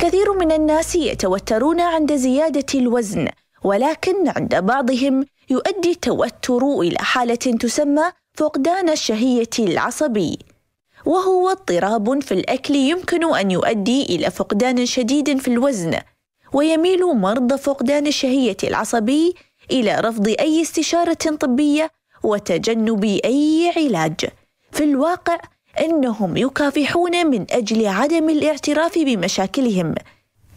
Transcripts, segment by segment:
كثير من الناس يتوترون عند زيادة الوزن ولكن عند بعضهم يؤدي التوتر إلى حالة تسمى فقدان الشهية العصبي وهو اضطراب في الأكل يمكن أن يؤدي إلى فقدان شديد في الوزن ويميل مرضى فقدان الشهية العصبي إلى رفض أي استشارة طبية وتجنب أي علاج في الواقع أنهم يكافحون من أجل عدم الاعتراف بمشاكلهم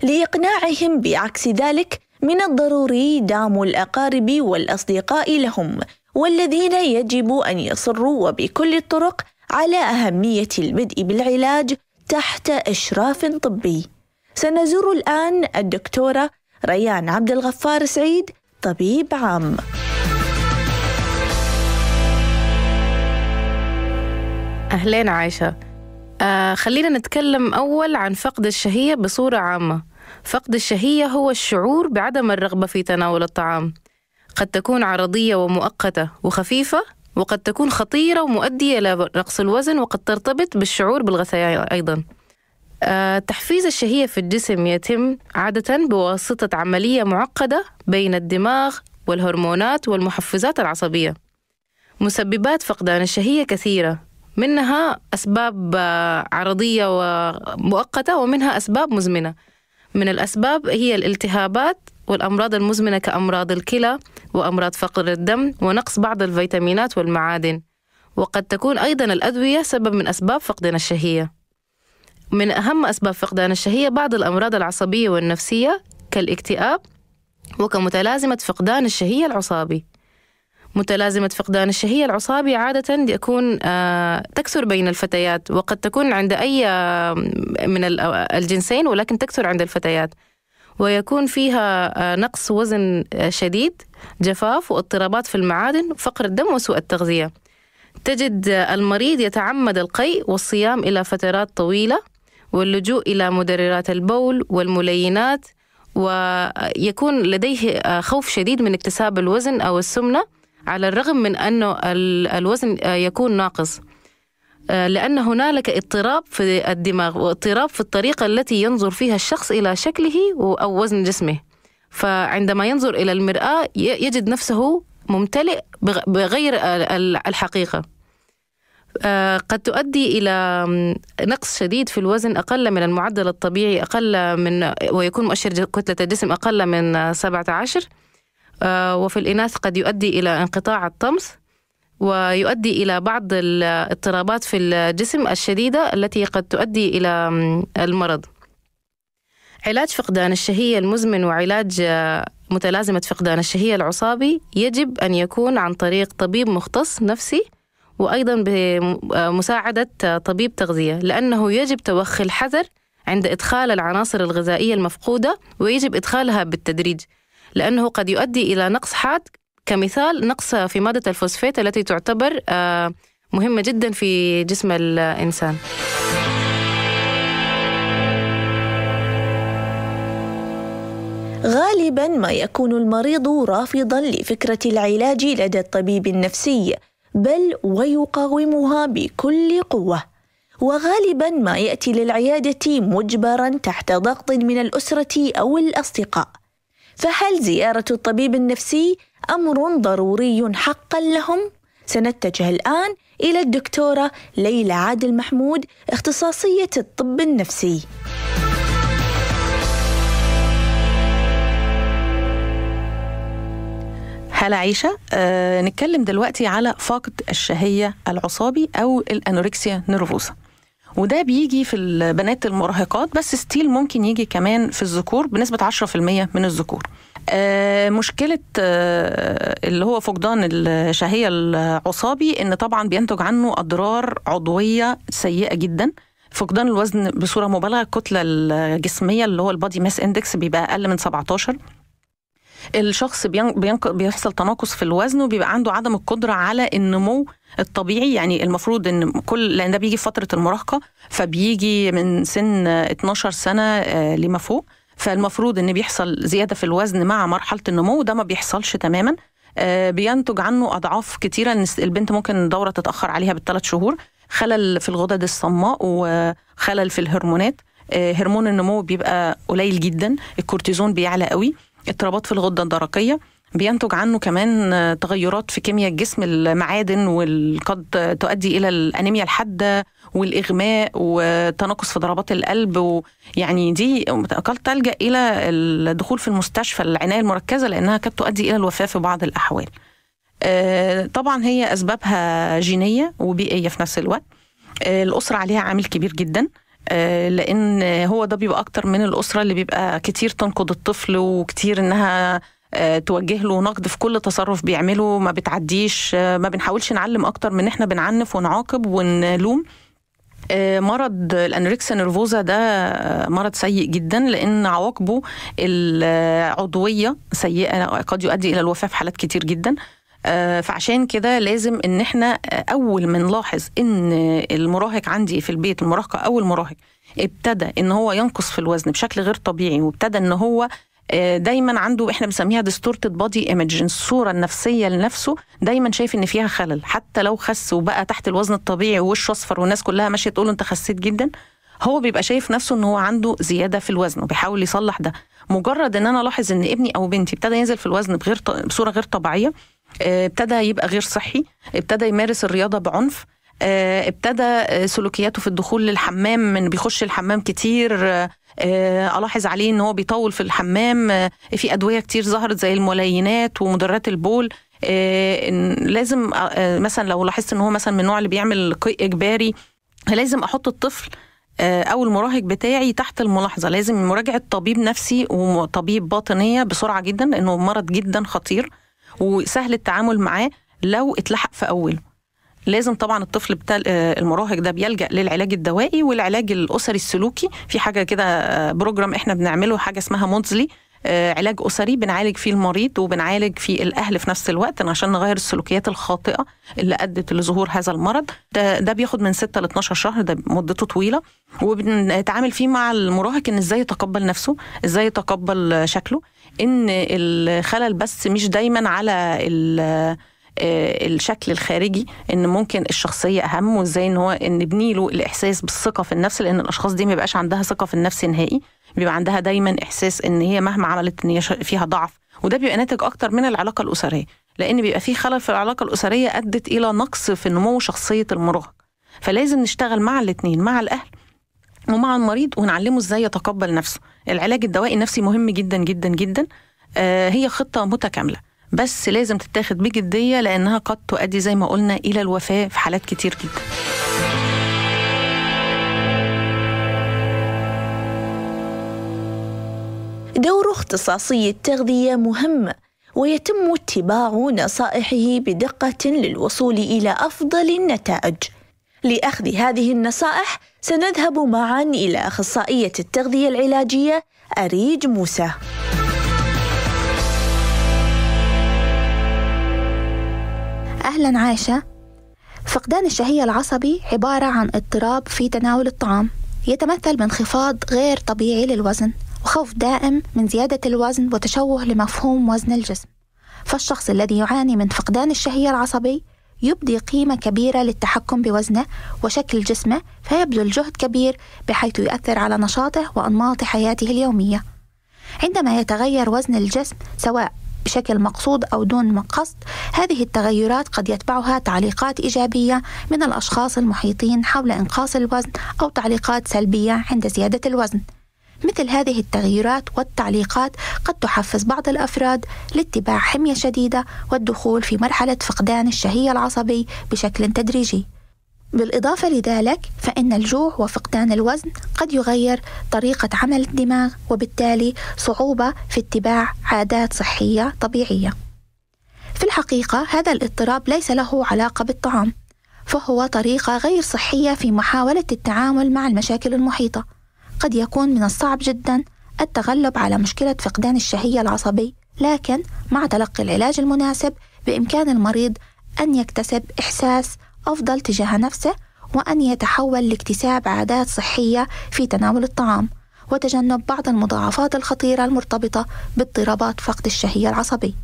لإقناعهم بعكس ذلك من الضروري دعم الأقارب والأصدقاء لهم والذين يجب أن يصروا وبكل الطرق على أهمية البدء بالعلاج تحت إشراف طبي سنزور الآن الدكتورة ريان عبد الغفار سعيد طبيب عام أهلين عايشة آه خلينا نتكلم أول عن فقد الشهية بصورة عامة فقد الشهية هو الشعور بعدم الرغبة في تناول الطعام قد تكون عرضية ومؤقتة وخفيفة وقد تكون خطيرة ومؤدية إلى نقص الوزن وقد ترتبط بالشعور بالغثيان أيضا آه تحفيز الشهية في الجسم يتم عادة بواسطة عملية معقدة بين الدماغ والهرمونات والمحفزات العصبية مسببات فقدان الشهية كثيرة منها أسباب آه، عرضية ومؤقتة ومنها أسباب مزمنة من الأسباب هي الالتهابات والأمراض المزمنة كأمراض الكلى وأمراض فقر الدم ونقص بعض الفيتامينات والمعادن وقد تكون أيضا الأدوية سبب من أسباب فقدان الشهية من أهم أسباب فقدان الشهية بعض الأمراض العصبية والنفسية كالاكتئاب وكمتلازمة فقدان الشهية العصابي متلازمة فقدان الشهية العصابي عادة يكون آه، تكثر بين الفتيات وقد تكون عند أي آه، من آه، الجنسين ولكن تكثر عند الفتيات ويكون فيها نقص وزن شديد جفاف واضطرابات في المعادن فقر الدم وسوء التغذية تجد المريض يتعمد القيء والصيام إلى فترات طويلة واللجوء إلى مدررات البول والملينات ويكون لديه خوف شديد من اكتساب الوزن أو السمنة على الرغم من أنه الوزن يكون ناقص آه، لأن هنالك اضطراب في الدماغ واضطراب في الطريقة التي ينظر فيها الشخص إلى شكله أو وزن جسمه فعندما ينظر إلى المرآة يجد نفسه ممتلئ بغير الحقيقة آه، قد تؤدي إلى نقص شديد في الوزن أقل من المعدل الطبيعي أقل من ويكون مؤشر كتلة الجسم أقل من 17 آه، وفي الإناث قد يؤدي إلى انقطاع الطمث ويؤدي إلى بعض الاضطرابات في الجسم الشديدة التي قد تؤدي إلى المرض علاج فقدان الشهية المزمن وعلاج آه، متلازمة فقدان الشهية العصابي يجب أن يكون عن طريق طبيب مختص نفسي وأيضا بمساعدة آه، طبيب تغذية لأنه يجب توخي الحذر عند إدخال العناصر الغذائية المفقودة ويجب إدخالها بالتدريج لأنه قد يؤدي إلى نقص حاد كمثال نقص في مادة الفوسفات التي تعتبر آه، مهمة جدا في جسم الإنسان غالبا ما يكون المريض رافضا لفكرة العلاج لدى الطبيب النفسي بل ويقاومها بكل قوه وغالبا ما ياتي للعياده مجبرا تحت ضغط من الاسره او الاصدقاء فهل زيارة الطبيب النفسي أمر ضروري حقا لهم؟ سنتجه الآن إلى الدكتورة ليلى عادل محمود اختصاصية الطب النفسي. هلا عيشة أه نتكلم دلوقتي على فقد الشهية العصابي أو الأنوركسيا نيرفوزا وده بيجي في البنات المراهقات بس ستيل ممكن يجي كمان في الذكور بنسبة 10% من الذكور آه، مشكلة آه، اللي هو فقدان الشهية العصابي إن طبعا بينتج عنه أضرار عضوية سيئة جدا فقدان الوزن بصورة مبالغة الكتلة الجسمية اللي هو البادي ماس اندكس بيبقى أقل من 17 الشخص بيحصل تناقص في الوزن وبيبقى عنده عدم القدره على النمو الطبيعي يعني المفروض ان كل لان ده بيجي في فتره المراهقه فبيجي من سن 12 سنه آه، لما فوق فالمفروض ان بيحصل زياده في الوزن مع مرحله النمو وده ما بيحصلش تماما آه، بينتج عنه اضعاف كتيره البنت ممكن الدوره تتاخر عليها بالثلاث شهور خلل في الغدد الصماء وخلل في الهرمونات آه، هرمون النمو بيبقى قليل جدا الكورتيزون بيعلى قوي اضطرابات في الغده الدرقيه بينتج عنه كمان آه، تغيرات في كيمياء الجسم المعادن وقد تؤدي الى الانيميا الحاده والاغماء وتناقص في ضربات القلب ويعني دي قد تلجا الى الدخول في المستشفى العنايه المركزه لانها قد تؤدي الى الوفاه في بعض الاحوال. آه، طبعا هي اسبابها جينيه وبيئيه في نفس الوقت. آه، الاسره عليها عامل كبير جدا آه، لان هو ده بيبقى اكتر من الاسره اللي بيبقى كتير تنقد الطفل وكتير انها آه، توجه له نقد في كل تصرف بيعمله ما بتعديش آه، ما بنحاولش نعلم اكتر من احنا بنعنف ونعاقب ونلوم مرض الانوركسيا نيرفوزا ده مرض سيء جدا لان عواقبه العضويه سيئه قد يؤدي الى الوفاه في حالات كتير جدا آه، فعشان كده لازم ان احنا آه، اول ما نلاحظ ان المراهق عندي في البيت المراهقه او المراهق ابتدى ان هو ينقص في الوزن بشكل غير طبيعي وابتدى ان هو آه، دايما عنده احنا بنسميها ديستورتد بادي ايمج الصوره النفسيه لنفسه دايما شايف ان فيها خلل حتى لو خس وبقى تحت الوزن الطبيعي ووشه اصفر والناس كلها ماشيه تقول انت خسيت جدا هو بيبقى شايف نفسه ان هو عنده زياده في الوزن وبيحاول يصلح ده مجرد ان انا الاحظ ان ابني او بنتي ابتدى ينزل في الوزن بغير ط... بصوره غير طبيعيه آه، ابتدى يبقى غير صحي ابتدى يمارس الرياضه بعنف آه، ابتدى آه، سلوكياته في الدخول للحمام من بيخش الحمام كتير الاحظ عليه ان هو بيطول في الحمام في ادويه كتير ظهرت زي الملينات ومدرات البول لازم مثلا لو لاحظت ان هو مثلا من النوع اللي بيعمل قيء اجباري لازم احط الطفل او المراهق بتاعي تحت الملاحظه لازم مراجعه طبيب نفسي وطبيب باطنيه بسرعه جدا لانه مرض جدا خطير وسهل التعامل معاه لو اتلحق في اوله لازم طبعا الطفل بتاع المراهق ده بيلجا للعلاج الدوائي والعلاج الاسري السلوكي في حاجه كده آه، بروجرام احنا بنعمله حاجه اسمها مونزلي آه، علاج اسري بنعالج فيه المريض وبنعالج فيه الاهل في نفس الوقت عشان نغير السلوكيات الخاطئه اللي ادت لظهور هذا المرض ده, ده بياخد من 6 ل 12 شهر ده مدته طويله وبنتعامل فيه مع المراهق ان ازاي يتقبل نفسه ازاي يتقبل شكله ان الخلل بس مش دايما على آه، الشكل الخارجي ان ممكن الشخصيه اهم وازاي ان هو نبني له الاحساس بالثقه في النفس لان الاشخاص دي ما بيبقاش عندها ثقه في النفس نهائي بيبقى عندها دايما احساس ان هي مهما عملت ان هي فيها ضعف وده بيبقى ناتج اكتر من العلاقه الاسريه لان بيبقى في خلل في العلاقه الاسريه ادت الى نقص في نمو شخصيه المراهق فلازم نشتغل مع الاثنين مع الاهل ومع المريض ونعلمه ازاي يتقبل نفسه العلاج الدوائي النفسي مهم جدا جدا جدا آه هي خطه متكامله بس لازم تتاخد بجديه لانها قد تؤدي زي ما قلنا الى الوفاه في حالات كتير جدا دور اختصاصي التغذيه مهم ويتم اتباع نصائحه بدقه للوصول الى افضل النتائج لأخذ هذه النصائح سنذهب معا إلى أخصائية التغذية العلاجية أريج موسى أهلا عائشة فقدان الشهية العصبي عبارة عن اضطراب في تناول الطعام يتمثل بانخفاض غير طبيعي للوزن وخوف دائم من زيادة الوزن وتشوه لمفهوم وزن الجسم فالشخص الذي يعاني من فقدان الشهية العصبي يبدي قيمة كبيرة للتحكم بوزنه وشكل جسمه فيبذل جهد كبير بحيث يؤثر على نشاطه وأنماط حياته اليومية عندما يتغير وزن الجسم سواء بشكل مقصود أو دون قصد هذه التغيرات قد يتبعها تعليقات إيجابية من الأشخاص المحيطين حول إنقاص الوزن أو تعليقات سلبية عند زيادة الوزن مثل هذه التغييرات والتعليقات قد تحفز بعض الأفراد لاتباع حمية شديدة والدخول في مرحلة فقدان الشهية العصبي بشكل تدريجي بالإضافة لذلك فإن الجوع وفقدان الوزن قد يغير طريقة عمل الدماغ وبالتالي صعوبة في اتباع عادات صحية طبيعية. في الحقيقة هذا الاضطراب ليس له علاقة بالطعام، فهو طريقة غير صحية في محاولة التعامل مع المشاكل المحيطة، قد يكون من الصعب جدا التغلب على مشكلة فقدان الشهية العصبي لكن مع تلقي العلاج المناسب بإمكان المريض أن يكتسب إحساس أفضل تجاه نفسه وأن يتحول لاكتساب عادات صحية في تناول الطعام وتجنب بعض المضاعفات الخطيرة المرتبطة باضطرابات فقد الشهية العصبي.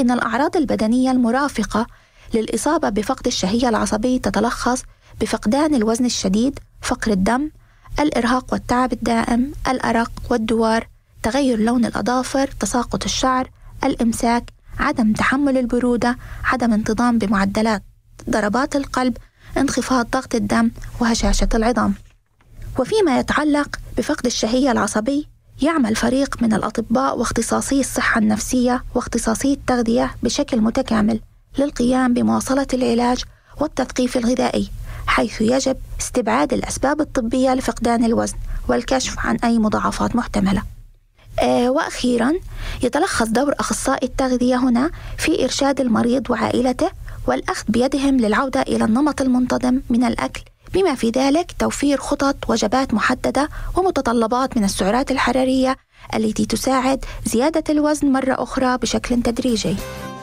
إن الأعراض البدنية المرافقة للإصابة بفقد الشهية العصبي تتلخص بفقدان الوزن الشديد، فقر الدم، الإرهاق والتعب الدائم الأرق والدوار تغير لون الأظافر تساقط الشعر الإمساك عدم تحمل البرودة عدم انتظام بمعدلات ضربات القلب انخفاض ضغط الدم وهشاشة العظام وفيما يتعلق بفقد الشهية العصبي يعمل فريق من الأطباء واختصاصي الصحة النفسية واختصاصي التغذية بشكل متكامل للقيام بمواصلة العلاج والتثقيف الغذائي حيث يجب استبعاد الأسباب الطبية لفقدان الوزن والكشف عن أي مضاعفات محتملة آه، وأخيرا يتلخص دور أخصائي التغذية هنا في إرشاد المريض وعائلته والأخذ بيدهم للعودة إلى النمط المنتظم من الأكل بما في ذلك توفير خطط وجبات محددة ومتطلبات من السعرات الحرارية التي تساعد زيادة الوزن مرة أخرى بشكل تدريجي